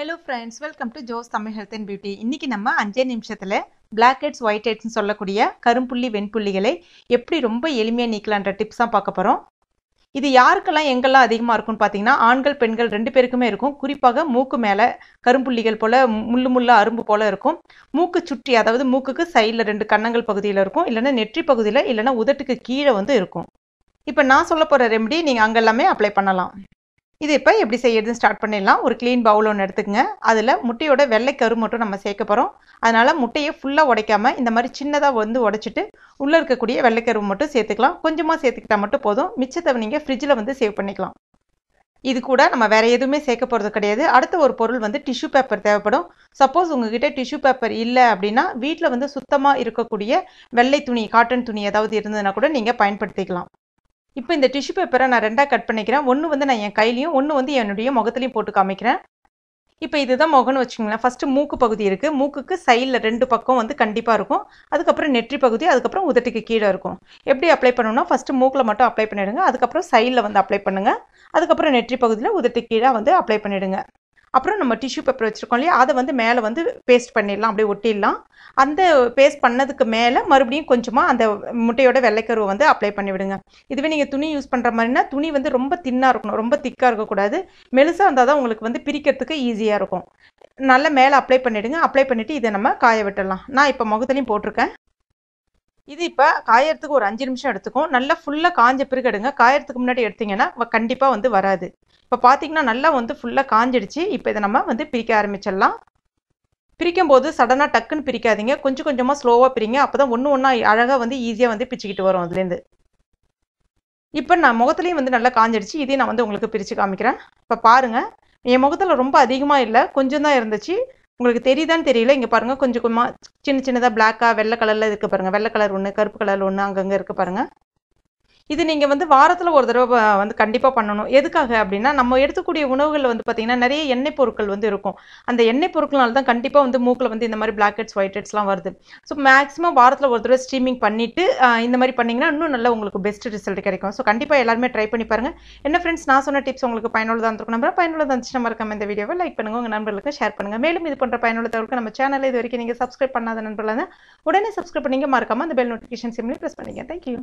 hello friends welcome to Jos Tamil health and beauty இன்றைக்கி நம்ம அஞ்சே நிமிஷத்தில் பிளாக் ஹெட்ஸ் ஒயிட் ஹெட்ஸ்னு சொல்லக்கூடிய கரும்புள்ளி வெண்புள்ளிகளை எப்படி ரொம்ப எளிமையாக நீக்கலான்ற டிப்ஸ் தான் பார்க்க போகிறோம் இது யாருக்கெல்லாம் எங்கெல்லாம் அதிகமாக இருக்கும்னு பார்த்தீங்கன்னா ஆண்கள் பெண்கள் ரெண்டு பேருக்குமே இருக்கும் குறிப்பாக மூக்கு மேலே கரும்புள்ளிகள் போல் முள்ளு முள்ள அரும்பு போல் இருக்கும் மூக்கு சுற்றி அதாவது மூக்குக்கு சைடில் ரெண்டு கன்னங்கள் பகுதியில் இருக்கும் இல்லைன்னா நெற்றி பகுதியில் இல்லைன்னா உதட்டுக்கு கீழே வந்து இருக்கும் இப்போ நான் சொல்ல போகிற ரெமெடி நீங்கள் அங்கெல்லாமே அப்ளை பண்ணலாம் இது இப்போ எப்படி செய்யறதுன்னு ஸ்டார்ட் பண்ணிடலாம் ஒரு க்ளீன் பவுல் ஒன்று எடுத்துக்கங்க அதில் முட்டையோட வெள்ளை கரு மட்டும் நம்ம சேர்க்க போகிறோம் அதனால் முட்டையை ஃபுல்லாக உடைக்காமல் இந்த மாதிரி சின்னதாக வந்து உடைச்சிட்டு உள்ளே இருக்கக்கூடிய வெள்ளைக்கரு மட்டும் சேர்த்துக்கலாம் கொஞ்சமாக சேர்த்துக்கிட்டால் மட்டும் போதும் மிச்சத்தை நீங்கள் ஃப்ரிட்ஜில் வந்து சேவ் பண்ணிக்கலாம் இது கூட நம்ம வேறு எதுவுமே சேர்க்க போகிறது கிடையாது அடுத்த ஒரு பொருள் வந்து டிஷ்யூ பேப்பர் தேவைப்படும் சப்போஸ் உங்ககிட்ட டிஷ்யூ பேப்பர் இல்லை அப்படின்னா வீட்டில் வந்து சுத்தமாக இருக்கக்கூடிய வெள்ளை துணி காட்டன் துணி ஏதாவது இருந்ததுன்னா கூட நீங்கள் பயன்படுத்திக்கலாம் இப்போ இந்த டிஷ்யூ பேப்பரை நான் ரெண்டாக கட் பண்ணிக்கிறேன் ஒன்று வந்து நான் என் கையிலையும் ஒன்று வந்து என்னுடைய முகத்துலையும் போட்டு காமிக்கிறேன் இப்போ இதுதான் முகம்னு வச்சுக்கோங்களேன் ஃபஸ்ட்டு மூக்கு பகுதி இருக்குது மூக்குக்கு சைடில் ரெண்டு பக்கம் வந்து கண்டிப்பாக இருக்கும் அதுக்கப்புறம் நெற்றி பகுதி அதுக்கப்புறம் உதட்டுக்கு கீழே இருக்கும் எப்படி அப்ளை பண்ணணும்னா ஃபஸ்ட்டு மூக்கில் மட்டும் அப்ளை பண்ணிவிடுங்க அதுக்கப்புறம் சைடில் வந்து அப்ளை பண்ணுங்கள் அதுக்கப்புறம் நெற்றி பகுதியில் உதட்டு கீழே வந்து அப்ளை பண்ணிவிடுங்க அப்புறம் நம்ம டிஷ்யூ பேப்பர் வச்சுருக்கோம் இல்லையா அதை வந்து மேலே வந்து பேஸ்ட் பண்ணிடலாம் அப்படியே ஒட்டிடலாம் அந்த பேஸ்ட் பண்ணதுக்கு மேலே மறுபடியும் கொஞ்சமாக அந்த முட்டையோட வெள்ளைக்கருவை வந்து அப்ளை பண்ணி விடுங்க இதுவே நீங்கள் துணி யூஸ் பண்ணுற மாதிரினா துணி வந்து ரொம்ப தின்னாக இருக்கணும் ரொம்ப திக்காக இருக்கக்கூடாது மெலுசாக இருந்தால் தான் உங்களுக்கு வந்து பிரிக்கிறதுக்கு ஈஸியாக இருக்கும் நல்லா மேலே அப்ளை பண்ணிவிடுங்க அப்ளை பண்ணிவிட்டு இதை நம்ம காய விட்டுடலாம் நான் இப்போ முகத்துலேயும் போட்டிருக்கேன் இது இப்போ காயறதுக்கு ஒரு அஞ்சு நிமிஷம் எடுத்துக்கும் நல்லா ஃபுல்லாக காஞ்ச பிறகு எடுங்க காயறதுக்கு முன்னாடி எடுத்திங்கன்னா கண்டிப்பாக வந்து வராது இப்போ பார்த்தீங்கன்னா நல்லா வந்து ஃபுல்லாக காஞ்சிடுச்சு இப்போ இதை நம்ம வந்து பிரிக்க ஆரம்பிச்சிடலாம் பிரிக்கும் போது சடனாக டக்குன்னு பிரிக்காதீங்க கொஞ்சம் கொஞ்சமாக ஸ்லோவாக பிரிங்க அப்போ தான் ஒன்று ஒன்றா அழகாக வந்து ஈஸியாக வந்து பிச்சுக்கிட்டு வரும் அதுலேருந்து இப்போ நான் முகத்துலேயும் வந்து நல்லா காஞ்சிடுச்சு இதையும் நான் வந்து உங்களுக்கு பிரித்து காமிக்கிறேன் இப்போ பாருங்கள் என் முகத்தில் ரொம்ப அதிகமாக இல்லை கொஞ்சம் தான் இருந்துச்சு உங்களுக்கு தெரியுதான்னு தெரியல இங்கே பாருங்கள் கொஞ்சம் கொஞ்சமாக சின்ன சின்னதாக பிளாக்காக வெள்ளை கலரில் இருக்கு பாருங்கள் வெள்ளை கலர் ஒன்று கருப்பு கலர் ஒன்று அங்கங்கே இருக்கு பாருங்கள் இது நீங்கள் வந்து வாரத்தில் ஒரு தடவை வந்து கண்டிப்பாக பண்ணணும் எதுக்காக அப்படின்னா நம்ம எடுத்துக்கூடிய உணவுகளில் வந்து பார்த்திங்கன்னா நிறைய எண்ணெய் பொருட்கள் வந்து இருக்கும் அந்த எண்ணெய் பொருட்களால் தான் கண்டிப்பாக வந்து மூக்கில் வந்து இந்த மாதிரி பிளாக் ஹெட்ஸ் ஒயிட் ஹெட்ஸ்லாம் வருது ஸோ மேக்ஸிமம் வாரத்தில் ஒரு தடவை ஸ்ட்ரீமிங் பண்ணிவிட்டு இந்த மாதிரி பண்ணிங்கன்னா இன்னும் நல்லா உங்களுக்கு பெஸ்ட் ரிசல்ட் கிடைக்கும் ஸோ கண்டிப்பாக எல்லாருமே ட்ரை பண்ணி பாருங்கள் என்ன ஃப்ரெண்ட்ஸ் நான் சொன்ன டிப்ஸ் உங்களுக்கு பயனுள்ளதாக இருந்திருக்கும் நம்ம பயனுள்ளதாக இருந்துச்சு மறக்காம இந்த வீடியோவை லைக் பண்ணுங்கள் உங்கள் நண்பர்களுக்கு ஷேர் பண்ணுங்கள் மேலும் இது பண்ணுற பயனுள்ள தவிர்க்க நம்ம சேனலில் இது வரைக்கும் நீங்கள் சப்ஸ்கிரைப் பண்ணாத நண்பர்களாக உடனே சப்ஸ்கிரைப் பண்ணிங்க மறக்காமல் அந்த பெல் நோட்டிஃபிகேஷன் சிம்லேயும் ப்ரெஸ் பண்ணிங்க தேங்க்யூ